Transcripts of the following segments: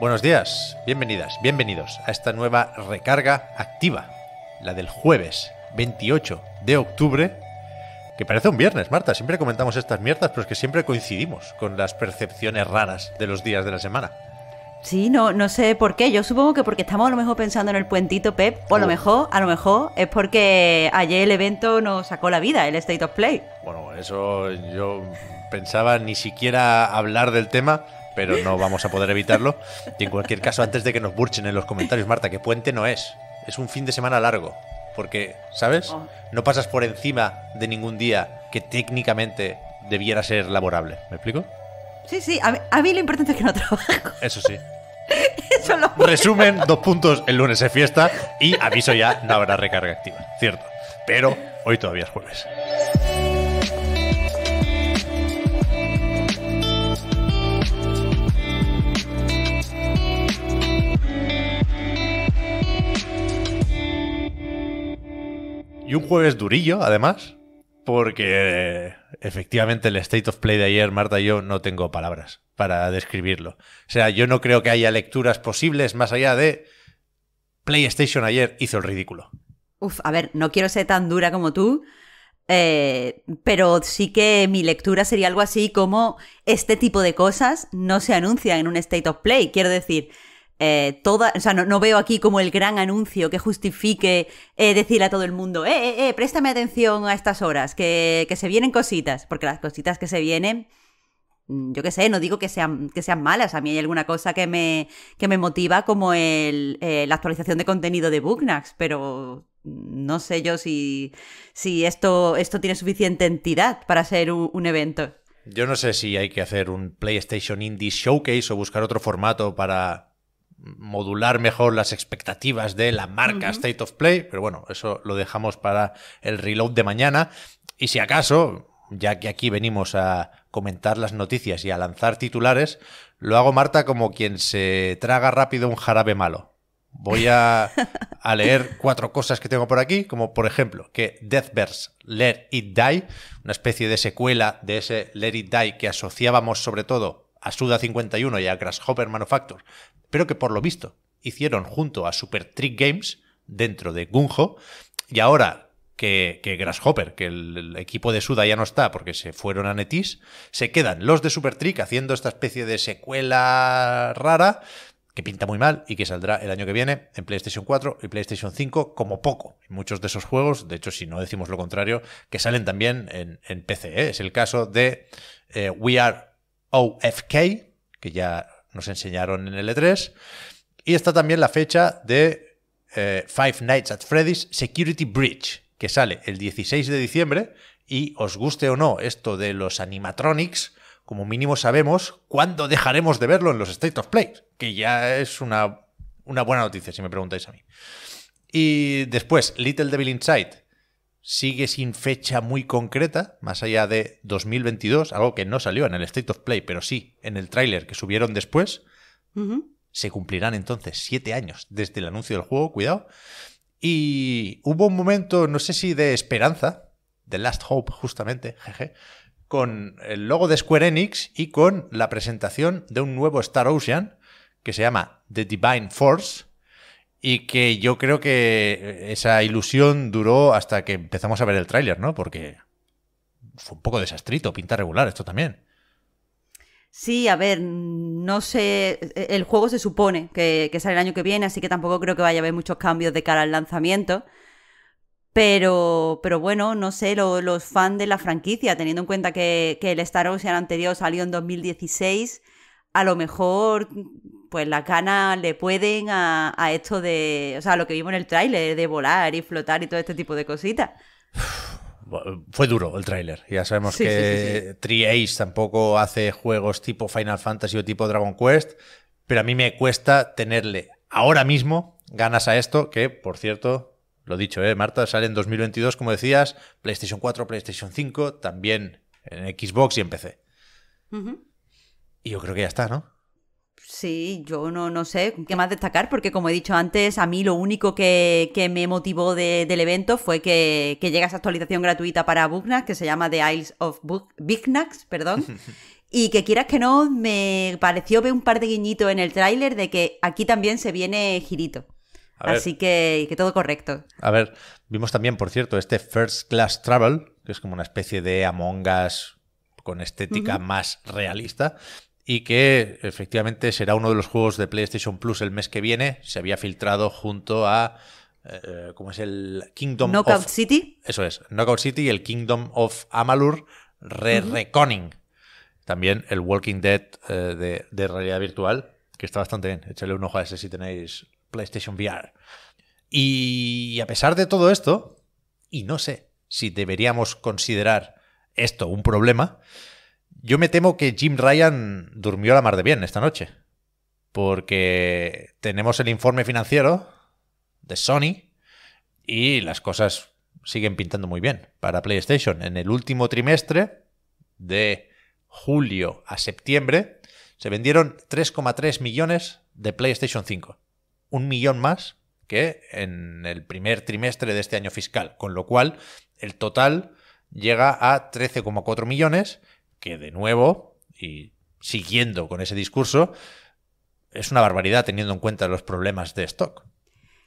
Buenos días, bienvenidas, bienvenidos a esta nueva recarga activa, la del jueves 28 de octubre, que parece un viernes, Marta, siempre comentamos estas mierdas, pero es que siempre coincidimos con las percepciones raras de los días de la semana. Sí, no, no sé por qué. Yo supongo que porque estamos a lo mejor pensando en el puentito, Pep. O lo mejor, a lo mejor es porque ayer el evento nos sacó la vida, el State of Play. Bueno, eso yo pensaba ni siquiera hablar del tema pero no vamos a poder evitarlo. Y en cualquier caso, antes de que nos burchen en los comentarios, Marta, que puente no es. Es un fin de semana largo. Porque, ¿sabes? Oh. No pasas por encima de ningún día que técnicamente debiera ser laborable. ¿Me explico? Sí, sí. A mí, lo importante es que no trabajo. Eso sí. Resumen, dos puntos. El lunes es fiesta y aviso ya, no habrá recarga activa. Cierto. Pero hoy todavía es jueves. Y un jueves durillo, además, porque eh, efectivamente el state of play de ayer, Marta y yo, no tengo palabras para describirlo. O sea, yo no creo que haya lecturas posibles más allá de PlayStation ayer hizo el ridículo. Uf, a ver, no quiero ser tan dura como tú, eh, pero sí que mi lectura sería algo así como este tipo de cosas no se anuncia en un state of play. Quiero decir, eh, no, veo aquí como el gran anuncio que justifique eh, decir a todo el mundo, eh, eh, eh, préstame atención a estas horas, que, se vienen cositas, porque las cositas que se vienen, mm, yo qué sé, no digo que sean, que sean malas, a mí hay alguna cosa que me, que me motiva como eh, la actualización de contenido de Booknax, pero no sé yo si, si esto, esto tiene suficiente entidad para ser un evento. Yo no sé si hay que hacer un PlayStation Indie Showcase o buscar otro formato para modular mejor las expectativas de la marca State of Play, pero bueno, eso lo dejamos para el reload de mañana. Y si acaso, ya que aquí venimos a comentar las noticias y a lanzar titulares, lo hago Marta como quien se traga rápido un jarabe malo. Voy a, a leer cuatro cosas que tengo por aquí, como por ejemplo que Deathverse Let It Die, una especie de secuela de ese Let It Die que asociábamos sobre todo a Suda51 y a Grasshopper Manufacture, pero que por lo visto hicieron junto a Super Trick Games dentro de Gunjo, y ahora que, Grasshopper, que el, equipo de Suda ya no está porque se fueron a Netis, se quedan los de Super Trick haciendo esta especie de secuela rara que pinta muy mal y que saldrá el año que viene en PlayStation 4 y PlayStation 5 como poco. Muchos de esos juegos, de hecho si no decimos lo contrario, que salen también en, PC. ¿eh? Es el caso de eh, We Are OFK, que ya nos enseñaron en el E3. Y está también la fecha de eh, Five Nights at Freddy's Security Bridge, que sale el 16 de diciembre. Y os guste o no esto de los animatronics, como mínimo sabemos cuándo dejaremos de verlo en los State of Play, que ya es una, una buena noticia si me preguntáis a mí. Y después, Little Devil Inside, sigue sin fecha muy concreta, más allá de 2022, algo que no salió en el State of Play, pero sí en el tráiler que subieron después. Se cumplirán entonces siete años desde el anuncio del juego, cuidado. Y hubo un momento, no sé si de esperanza, de Last Hope justamente, jeje, con el logo de Square Enix y con la presentación de un nuevo Star Ocean que se llama The Divine Force, y que yo creo que eh, esa ilusión duró hasta que empezamos a ver el tráiler, ¿no? Porque fue un poco desastrito, pinta regular esto también. Sí, a ver, no sé, e, el juego se supone que, sale el año que viene, así que tampoco creo que vaya a haber muchos cambios de cara al lanzamiento. Pero, pero bueno, no sé, los fans de la franquicia, teniendo en cuenta que, el Star Ocean anterior salió en 2016, a lo mejor pues las ganas le pueden a, esto de, o sea, lo que vimos en el tráiler, de volar y flotar y todo este tipo de cositas. Fue duro el tráiler. Ya sabemos que sí, ace tampoco hace juegos tipo Final Fantasy o tipo Dragon Quest, pero a mí me cuesta tenerle ahora mismo ganas a esto, que por cierto, lo dicho, ¿eh, Marta, sale en 2022, como decías, PlayStation 4, PlayStation 5, también en Xbox y en PC. Y yo creo que ya está, ¿no? Sí, yo no, no sé qué más destacar, porque como he dicho antes, a mí lo único que, me motivó del evento fue que, llega esa actualización gratuita para Bugnax, que se llama The Isles of Bugnax perdón. Y que quieras que no, me pareció ver un par de guiñitos en el tráiler de que aquí también se viene girito. Así que, todo correcto. A ver, vimos también, por cierto, este First Class Travel, que es como una especie de Among Us con estética más realista, y que efectivamente será uno de los juegos de PlayStation Plus el mes que viene. Se había filtrado junto a. Eh, ¿Cómo es el Kingdom Knockout of... City? Eso es, Knockout City y el Kingdom of Amalur Re-Reconning. También el Walking Dead eh, de, de, realidad virtual, que está bastante bien. Échale un ojo a ese si tenéis PlayStation VR. Y a pesar de todo esto, y no sé si deberíamos considerar esto un problema, yo me temo que Jim Ryan durmió la mar de bien esta noche, porque tenemos el informe financiero de Sony y las cosas siguen pintando muy bien para PlayStation. En el último trimestre, de julio a septiembre, se vendieron 3,3 millones de PlayStation 5, un millón más que en el primer trimestre de este año fiscal, con lo cual el total llega a 13,4 millones que de nuevo, y siguiendo con ese discurso, es una barbaridad teniendo en cuenta los problemas de stock.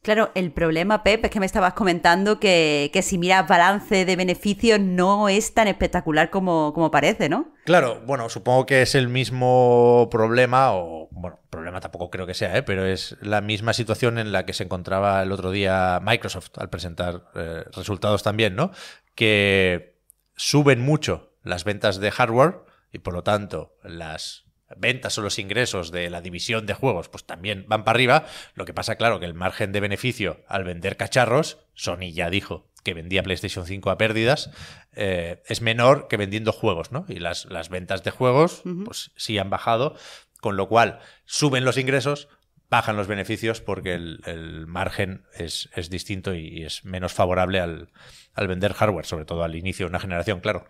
Claro, el problema, Pep, es que me estabas comentando que, si miras balance de beneficios no es tan espectacular como, como, parece, ¿no? Claro, bueno, supongo que es el mismo problema, o bueno, problema tampoco creo que sea, ¿eh? pero es la misma situación en la que se encontraba el otro día Microsoft al presentar eh, resultados también, ¿no? Que suben mucho las ventas de hardware y por lo tanto las ventas o los ingresos de la división de juegos pues también van para arriba. Lo que pasa, claro, que el margen de beneficio al vender cacharros, Sony ya dijo que vendía PlayStation 5 a pérdidas, eh, es menor que vendiendo juegos, ¿no? Y las, las ventas de juegos pues sí han bajado, con lo cual suben los ingresos, bajan los beneficios porque el, margen es, distinto y, es menos favorable al, al vender hardware, sobre todo al inicio de una generación, claro.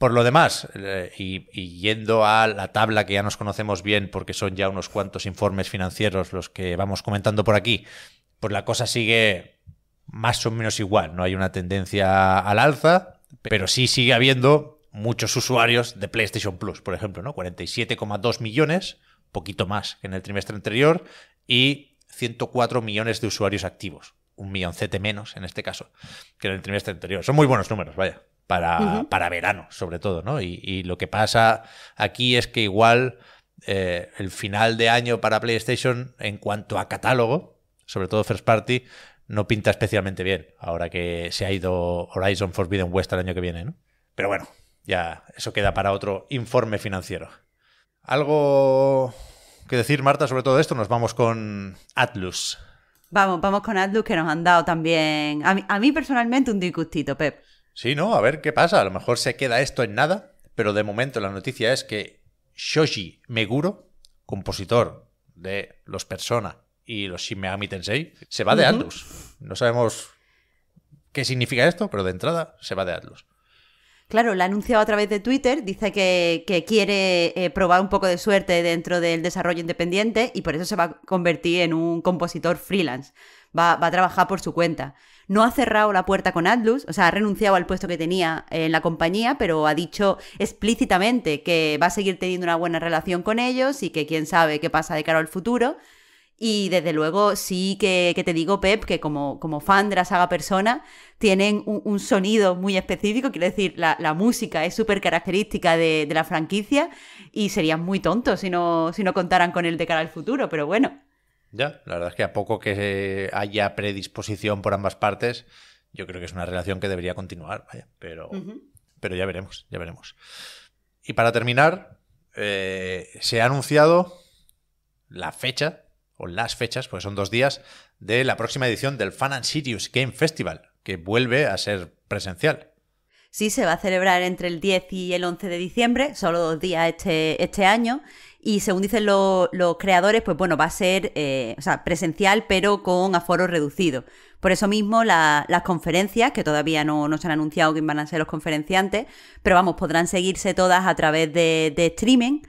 Por lo demás, eh, y, yendo a la tabla que ya nos conocemos bien, porque son ya unos cuantos informes financieros los que vamos comentando por aquí, pues la cosa sigue más o menos igual. No hay una tendencia al alza, pero sí sigue habiendo muchos usuarios de PlayStation Plus, por ejemplo, ¿no? 47,2 millones, poquito más que en el trimestre anterior, y 104 millones de usuarios activos. Un milloncete menos en este caso que en el trimestre anterior. Son muy buenos números, vaya para, verano, sobre todo, ¿no? Y, lo que pasa aquí es que igual eh, el final de año para PlayStation, en cuanto a catálogo, sobre todo First Party, no pinta especialmente bien, ahora que se ha ido Horizon Forbidden West el año que viene, ¿no? Pero bueno, ya eso queda para otro informe financiero. ¿Algo que decir, Marta, sobre todo esto? Nos vamos con Atlus. Vamos, vamos con Atlus, que nos han dado también, a mí, a mí personalmente, un disgustito, Pep. Sí, ¿no? A ver qué pasa. A lo mejor se queda esto en nada, pero de momento la noticia es que Shoji Meguro, compositor de los Persona y los Shimeami Tensei, se va de Atlus. No sabemos qué significa esto, pero de entrada se va de Atlus. Claro, la ha anunciado a través de Twitter, dice que, quiere eh, probar un poco de suerte dentro del desarrollo independiente y por eso se va a convertir en un compositor freelance. Va, va a trabajar por su cuenta. No ha cerrado la puerta con Atlus, o sea, ha renunciado al puesto que tenía en la compañía, pero ha dicho explícitamente que va a seguir teniendo una buena relación con ellos y que quién sabe qué pasa de cara al futuro y desde luego sí que, te digo, Pep, que como, como fan de la saga Persona, tienen un, sonido muy específico, quiero decir, la, música es súper característica de, la franquicia y serían muy tontos si no, si no contaran con él de cara al futuro, pero bueno. Ya, la verdad es que a poco que haya predisposición por ambas partes, yo creo que es una relación que debería continuar, vaya, pero, pero ya veremos, ya veremos. Y para terminar, eh, se ha anunciado la fecha o las fechas, pues son dos días, de la próxima edición del Fan and Serious Game Festival, que vuelve a ser presencial. Sí, se va a celebrar entre el 10 y el 11 de diciembre, solo dos días este, este año. Y según dicen los creadores, pues bueno, va a ser eh, presencial, pero con aforo reducido. Por eso mismo, las conferencias, que todavía no, se han anunciado quién van a ser los conferenciantes, pero vamos, podrán seguirse todas a través de, de streaming.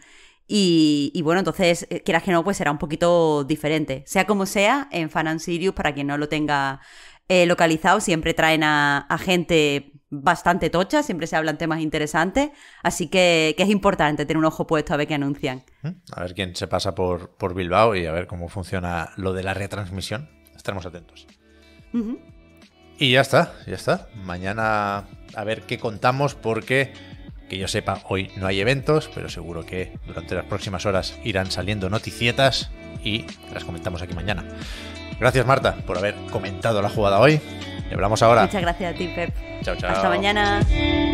Y, bueno, entonces, eh, quieras que no, pues será un poquito diferente. Sea como sea, en Fan and Sirius, para quien no lo tenga eh, localizado, siempre traen a, gente bastante tocha, siempre se hablan temas interesantes, así que, es importante tener un ojo puesto a ver qué anuncian. Mm. A ver quién se pasa por, por Bilbao y a ver cómo funciona lo de la retransmisión. Estaremos atentos. Y ya está, ya está. Mañana a ver qué contamos porque que yo sepa, hoy no hay eventos, pero seguro que durante las próximas horas irán saliendo noticietas y las comentamos aquí mañana. Gracias, Marta, por haber comentado la jugada hoy. Te hablamos ahora. Muchas gracias a ti, Pep. Chao, chao. Hasta mañana.